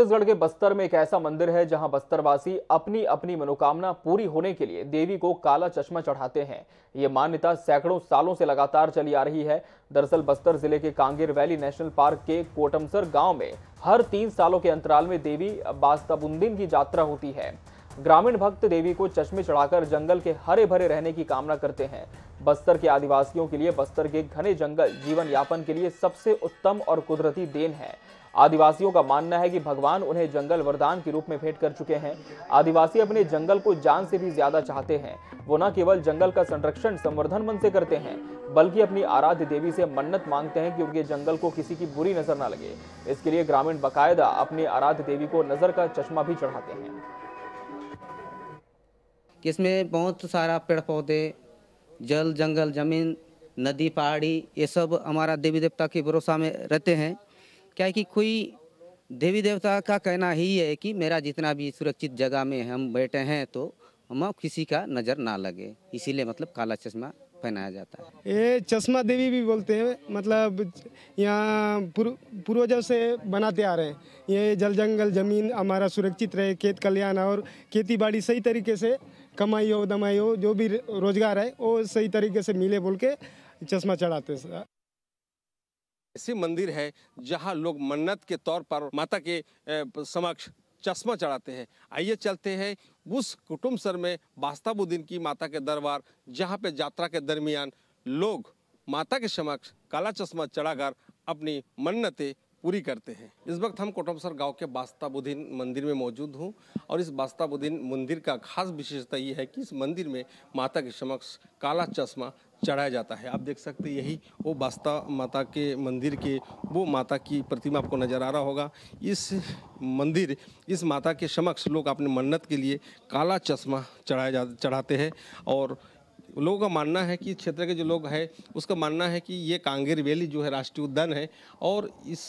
छत्तीसगढ़ के बस्तर में एक ऐसा मंदिर है जहां बस्तरवासी अपनी अपनी मनोकामना पूरी होने के लिए देवी को काला चश्मा चढ़ाते हैं ये मान्यता सैकड़ों सालों से लगातार चली आ रही है दरअसल बस्तर जिले के कांगेर वैली नेशनल पार्क के कोटमसर गांव में हर तीन सालों के अंतराल में देवी बास्ताबुंदीन की यात्रा होती है ग्रामीण भक्त देवी को चश्मे चढ़ाकर जंगल के हरे भरे रहने की कामना करते हैं बस्तर के आदिवासियों के लिए बस्तर के घने जंगल जीवन यापन के लिए सबसे उत्तम और कुदरती देन है आदिवासियों का मानना है कि भगवान उन्हें जंगल वरदान के रूप में भेंट कर चुके हैं आदिवासी अपने जंगल को जान से भी ज्यादा चाहते हैं वो न केवल जंगल का संरक्षण संवर्धन मन से करते हैं बल्कि अपनी आराध्य देवी से मन्नत मांगते हैं कि उनके जंगल को किसी की बुरी नजर न लगे इसके लिए ग्रामीण बाकायदा अपनी आराध्य देवी को नजर का चश्मा भी चढ़ाते हैं कि इसमें बहुत सारा पेड़ पौधे जल जंगल ज़मीन नदी पहाड़ी ये सब हमारा देवी देवता के भरोसा में रहते हैं क्या कि कोई देवी देवता का कहना ही है कि मेरा जितना भी सुरक्षित जगह में हम बैठे हैं तो हम किसी का नज़र ना लगे इसीलिए मतलब काला चश्मा पहनाया जाता है ये चश्मा देवी भी बोलते हैं मतलब यहाँ पूर्वजों से बनाते आ रहे हैं ये जल जंगल जमीन हमारा सुरक्षित रहे खेत कल्याण और खेती बाड़ी सही तरीके से कमाई हो दमाई हो जो भी रोजगार है वो सही तरीके से मिले बोल के चश्मा चढ़ाते हैं मंदिर है जहाँ लोग मन्नत के तौर पर माता के समक्ष चश्मा चढ़ाते हैं आइए चलते हैं उस कुटुम्ब सर में बास्ताबुद्दीन की माता के दरबार जहाँ पे यात्रा के दरमियान लोग माता के समक्ष काला चश्मा चढ़ाकर अपनी मन्नतें पूरी करते हैं इस वक्त हम कोटमसर गांव के बास्ताबुद्दीन मंदिर में मौजूद हूं और इस बास्ताबुद्दीन मंदिर का खास विशेषता ये है कि इस मंदिर में माता के समक्ष काला चश्मा चढ़ाया जाता है आप देख सकते यही वो बास्ता माता के मंदिर के वो माता की प्रतिमा आपको नज़र आ रहा होगा इस मंदिर इस माता के समक्ष लोग अपने मन्नत के लिए काला चश्मा चढ़ाया जा चढ़ाते हैं और लोगों का मानना है कि क्षेत्र के जो लोग हैं उसका मानना है कि ये कांगेर वैली जो है राष्ट्रीय उद्यान है और इस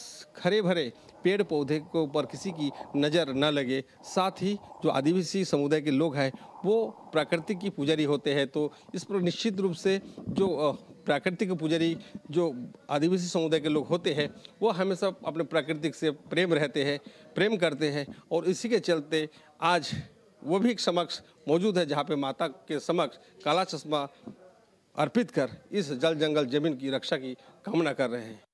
हरे भरे पेड़ पौधे के ऊपर किसी की नज़र न लगे साथ ही जो आदिवासी समुदाय के लोग हैं वो प्राकृतिक की पुजारी होते हैं तो इस पर निश्चित रूप से जो प्राकृतिक पुजारी जो आदिवासी समुदाय के लोग होते हैं वो हमेशा अपने प्राकृतिक से प्रेम रहते हैं प्रेम करते हैं और इसी के चलते आज वो भी समक्ष मौजूद है जहाँ पे माता के समक्ष काला चश्मा अर्पित कर इस जल जंगल जमीन की रक्षा की कामना कर रहे हैं